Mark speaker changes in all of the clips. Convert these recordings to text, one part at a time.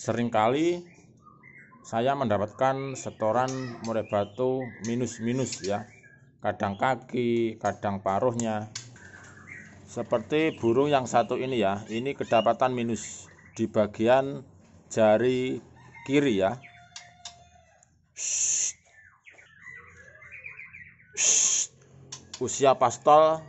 Speaker 1: seringkali saya mendapatkan setoran murai batu minus-minus ya kadang kaki kadang paruhnya seperti burung yang satu ini ya ini kedapatan minus di bagian jari kiri ya usia pastol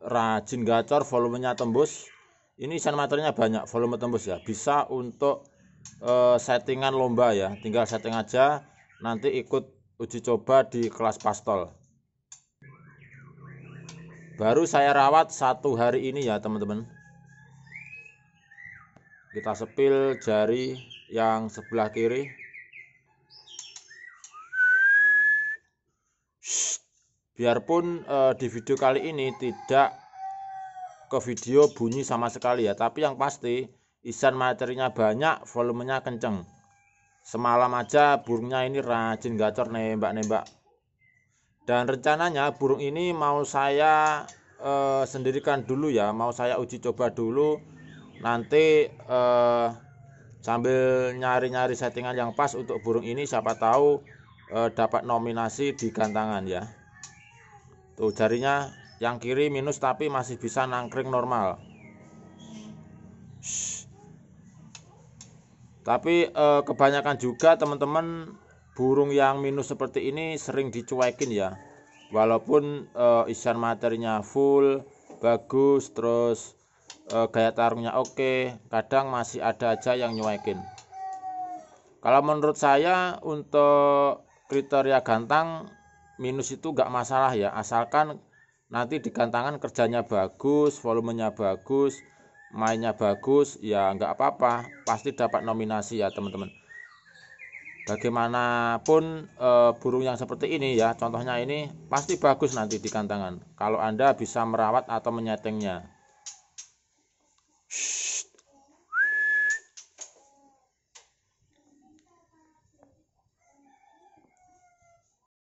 Speaker 1: rajin gacor volumenya tembus ini isian materinya banyak volume tembus ya bisa untuk uh, settingan lomba ya tinggal setting aja nanti ikut uji coba di kelas pastol baru saya rawat satu hari ini ya teman-teman kita sepil jari yang sebelah kiri biarpun uh, di video kali ini tidak ke video bunyi sama sekali ya tapi yang pasti isan materinya banyak volumenya kenceng semalam aja burungnya ini rajin gacor nembak-nembak dan rencananya burung ini mau saya eh, sendirikan dulu ya mau saya uji coba dulu nanti eh, sambil nyari-nyari settingan yang pas untuk burung ini siapa tahu eh, dapat nominasi di gantangan ya tuh jarinya yang kiri minus tapi masih bisa nangkring normal Shhh. tapi eh, kebanyakan juga teman-teman burung yang minus seperti ini sering dicuekin ya walaupun eh, isian materinya full bagus terus eh, gaya tarungnya oke kadang masih ada aja yang nyuekin kalau menurut saya untuk kriteria gantang minus itu gak masalah ya asalkan nanti di kantangan kerjanya bagus volumenya bagus mainnya bagus ya nggak apa-apa pasti dapat nominasi ya teman-teman bagaimanapun e, burung yang seperti ini ya contohnya ini pasti bagus nanti di kantangan kalau anda bisa merawat atau menyetingnya